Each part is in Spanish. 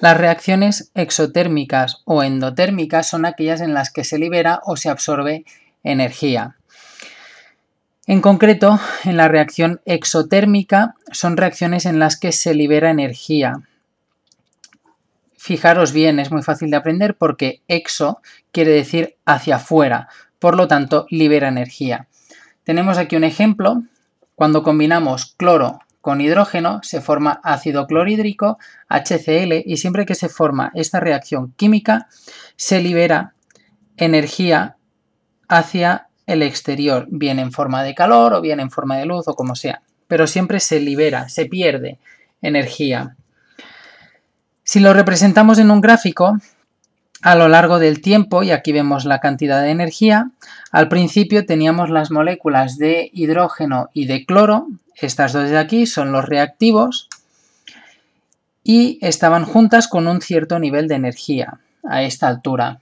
Las reacciones exotérmicas o endotérmicas son aquellas en las que se libera o se absorbe energía. En concreto, en la reacción exotérmica son reacciones en las que se libera energía. Fijaros bien, es muy fácil de aprender porque exo quiere decir hacia afuera, por lo tanto libera energía. Tenemos aquí un ejemplo, cuando combinamos cloro con hidrógeno se forma ácido clorhídrico HCl y siempre que se forma esta reacción química se libera energía hacia el exterior, bien en forma de calor o bien en forma de luz o como sea, pero siempre se libera, se pierde energía. Si lo representamos en un gráfico, a lo largo del tiempo, y aquí vemos la cantidad de energía, al principio teníamos las moléculas de hidrógeno y de cloro estas dos de aquí son los reactivos y estaban juntas con un cierto nivel de energía a esta altura.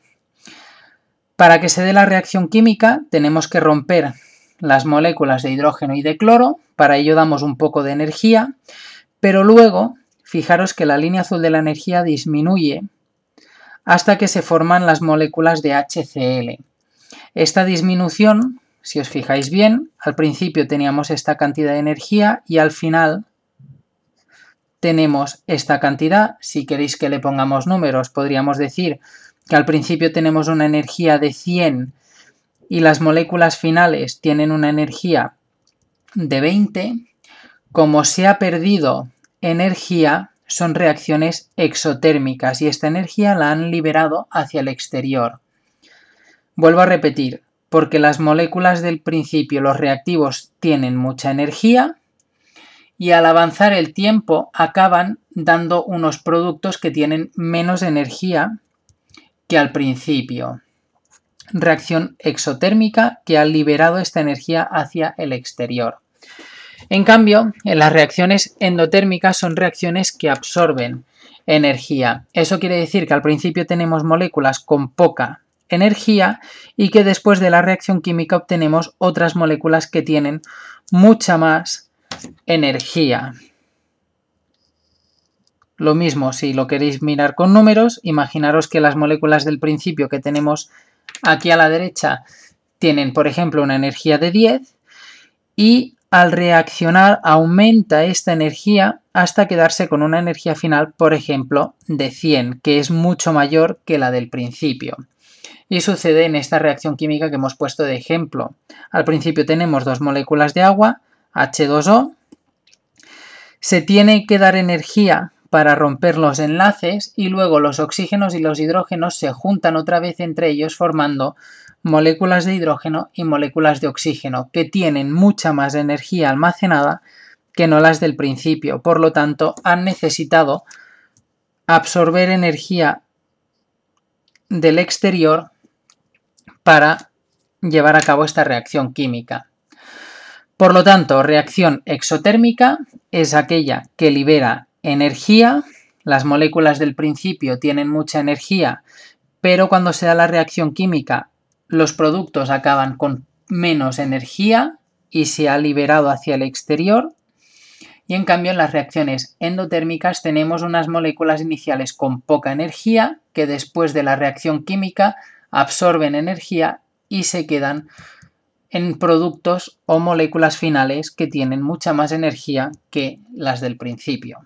Para que se dé la reacción química tenemos que romper las moléculas de hidrógeno y de cloro, para ello damos un poco de energía, pero luego fijaros que la línea azul de la energía disminuye hasta que se forman las moléculas de HCl. Esta disminución si os fijáis bien, al principio teníamos esta cantidad de energía y al final tenemos esta cantidad. Si queréis que le pongamos números, podríamos decir que al principio tenemos una energía de 100 y las moléculas finales tienen una energía de 20. Como se ha perdido energía, son reacciones exotérmicas y esta energía la han liberado hacia el exterior. Vuelvo a repetir, porque las moléculas del principio, los reactivos, tienen mucha energía y al avanzar el tiempo acaban dando unos productos que tienen menos energía que al principio. Reacción exotérmica que ha liberado esta energía hacia el exterior. En cambio, las reacciones endotérmicas son reacciones que absorben energía. Eso quiere decir que al principio tenemos moléculas con poca energía y que después de la reacción química obtenemos otras moléculas que tienen mucha más energía. Lo mismo, si lo queréis mirar con números, imaginaros que las moléculas del principio que tenemos aquí a la derecha tienen, por ejemplo, una energía de 10 y al reaccionar aumenta esta energía hasta quedarse con una energía final, por ejemplo, de 100, que es mucho mayor que la del principio. Y sucede en esta reacción química que hemos puesto de ejemplo. Al principio tenemos dos moléculas de agua, H2O. Se tiene que dar energía para romper los enlaces y luego los oxígenos y los hidrógenos se juntan otra vez entre ellos formando moléculas de hidrógeno y moléculas de oxígeno que tienen mucha más energía almacenada que no las del principio. Por lo tanto, han necesitado absorber energía del exterior para llevar a cabo esta reacción química. Por lo tanto, reacción exotérmica es aquella que libera energía, las moléculas del principio tienen mucha energía, pero cuando se da la reacción química, los productos acaban con menos energía y se ha liberado hacia el exterior. Y en cambio en las reacciones endotérmicas tenemos unas moléculas iniciales con poca energía que después de la reacción química absorben energía y se quedan en productos o moléculas finales que tienen mucha más energía que las del principio.